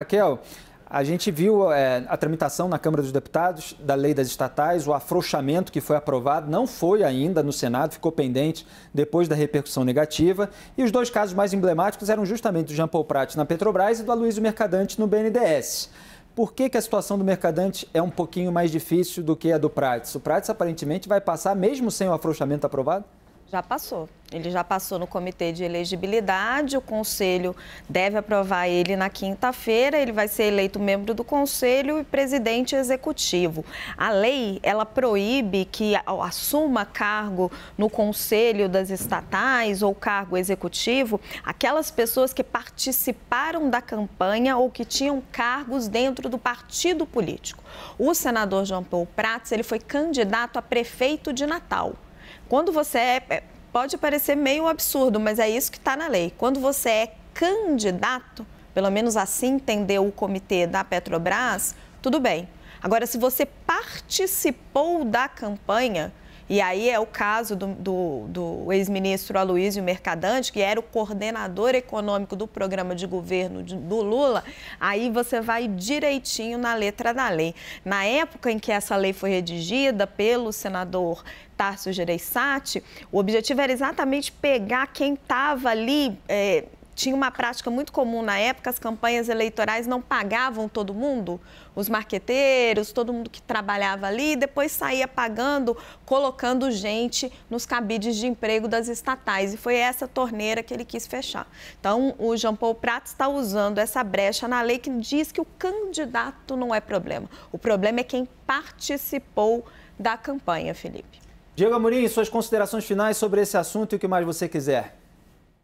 Raquel, a gente viu é, a tramitação na Câmara dos Deputados da lei das estatais, o afrouxamento que foi aprovado, não foi ainda no Senado, ficou pendente depois da repercussão negativa. E os dois casos mais emblemáticos eram justamente do Jean Paul Prat na Petrobras e do Aloysio Mercadante no BNDES. Por que, que a situação do Mercadante é um pouquinho mais difícil do que a do Prates? O Prates aparentemente vai passar mesmo sem o afrouxamento aprovado? Já passou. Ele já passou no comitê de elegibilidade, o conselho deve aprovar ele na quinta-feira, ele vai ser eleito membro do conselho e presidente executivo. A lei, ela proíbe que assuma cargo no conselho das estatais ou cargo executivo aquelas pessoas que participaram da campanha ou que tinham cargos dentro do partido político. O senador João Paulo Prats, ele foi candidato a prefeito de Natal. Quando você é, é. Pode parecer meio absurdo, mas é isso que está na lei. Quando você é candidato, pelo menos assim entendeu o comitê da Petrobras, tudo bem. Agora, se você participou da campanha, e aí é o caso do, do, do ex-ministro Aloysio Mercadante, que era o coordenador econômico do programa de governo de, do Lula. Aí você vai direitinho na letra da lei. Na época em que essa lei foi redigida pelo senador Tarso Gereissati, o objetivo era exatamente pegar quem estava ali. É, tinha uma prática muito comum na época, as campanhas eleitorais não pagavam todo mundo, os marqueteiros, todo mundo que trabalhava ali, e depois saía pagando, colocando gente nos cabides de emprego das estatais. E foi essa torneira que ele quis fechar. Então, o Jean Paul Prats está usando essa brecha na lei que diz que o candidato não é problema. O problema é quem participou da campanha, Felipe. Diego Amorim, suas considerações finais sobre esse assunto e o que mais você quiser.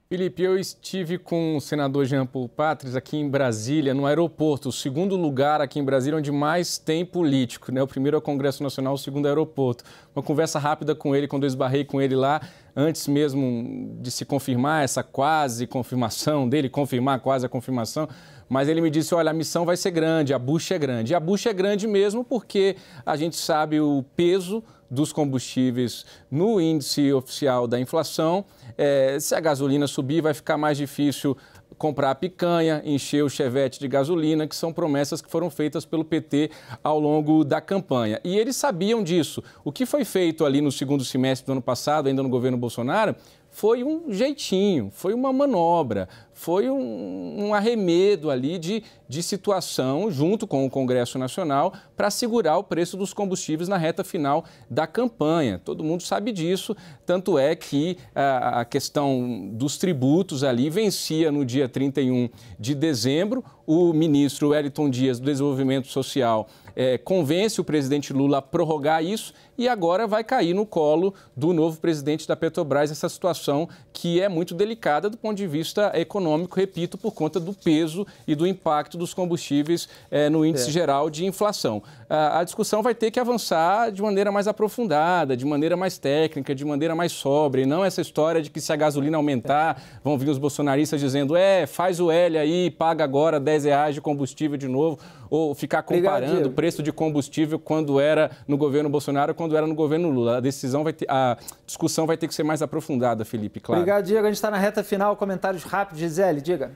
Felipe, eu estive com o senador Jean Paul Patres aqui em Brasília, no aeroporto, o segundo lugar aqui em Brasília onde mais tem político. Né? O primeiro é o Congresso Nacional, o segundo é o aeroporto. Uma conversa rápida com ele, quando eu esbarrei com ele lá, antes mesmo de se confirmar essa quase confirmação dele, confirmar quase a confirmação, mas ele me disse: olha, a missão vai ser grande, a bucha é grande. E a bucha é grande mesmo porque a gente sabe o peso dos combustíveis no índice oficial da inflação. É, se a gasolina subir, vai ficar mais difícil comprar a picanha, encher o chevette de gasolina, que são promessas que foram feitas pelo PT ao longo da campanha. E eles sabiam disso. O que foi feito ali no segundo semestre do ano passado, ainda no governo Bolsonaro, foi um jeitinho, foi uma manobra, foi um, um arremedo ali de, de situação, junto com o Congresso Nacional, para segurar o preço dos combustíveis na reta final da campanha. Todo mundo sabe disso, tanto é que a, a questão dos tributos ali vencia no dia 31 de dezembro. O ministro Wellington Dias do Desenvolvimento Social é, convence o presidente Lula a prorrogar isso e agora vai cair no colo do novo presidente da Petrobras essa situação que é muito delicada do ponto de vista econômico, repito, por conta do peso e do impacto dos combustíveis é, no índice é. geral de inflação. A, a, discussão vai ter que avançar de maneira mais aprofundada, de maneira mais técnica, de maneira mais sóbria, e não essa história de que se a gasolina aumentar, vão vir os bolsonaristas dizendo, é, faz o L aí, paga agora 10 reais de combustível de novo, ou ficar comparando o preço de combustível quando era no governo Bolsonaro, quando era no governo Lula. A decisão vai ter, a discussão vai ter que ser mais aprofundada, Felipe, claro. Obrigado. Obrigado, Diego. A gente está na reta final. Comentários rápidos. Gisele, diga.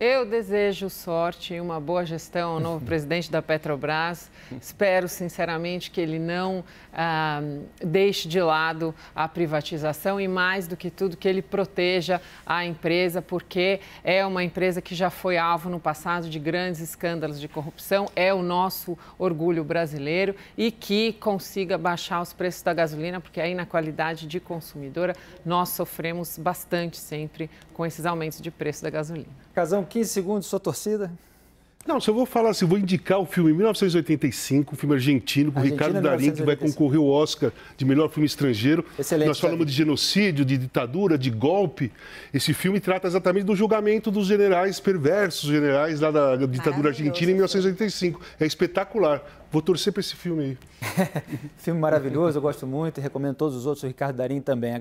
Eu desejo sorte e uma boa gestão ao novo presidente da Petrobras. Espero, sinceramente, que ele não ah, deixe de lado a privatização e, mais do que tudo, que ele proteja a empresa, porque é uma empresa que já foi alvo no passado de grandes escândalos de corrupção, é o nosso orgulho brasileiro e que consiga baixar os preços da gasolina, porque aí, na qualidade de consumidora, nós sofremos bastante sempre com esses aumentos de preço da gasolina. Casão, 15 segundos, sua torcida. Não, se eu vou falar assim, vou indicar o filme 1985, um filme argentino, com Argentina, Ricardo Darim, que vai concorrer ao Oscar de melhor filme estrangeiro. Excelente. Nós falamos de genocídio, de ditadura, de golpe. Esse filme trata exatamente do julgamento dos generais perversos, generais lá da ditadura argentina em 1985. É espetacular. Vou torcer para esse filme aí. filme maravilhoso, eu gosto muito e recomendo todos os outros, o Ricardo Darim também.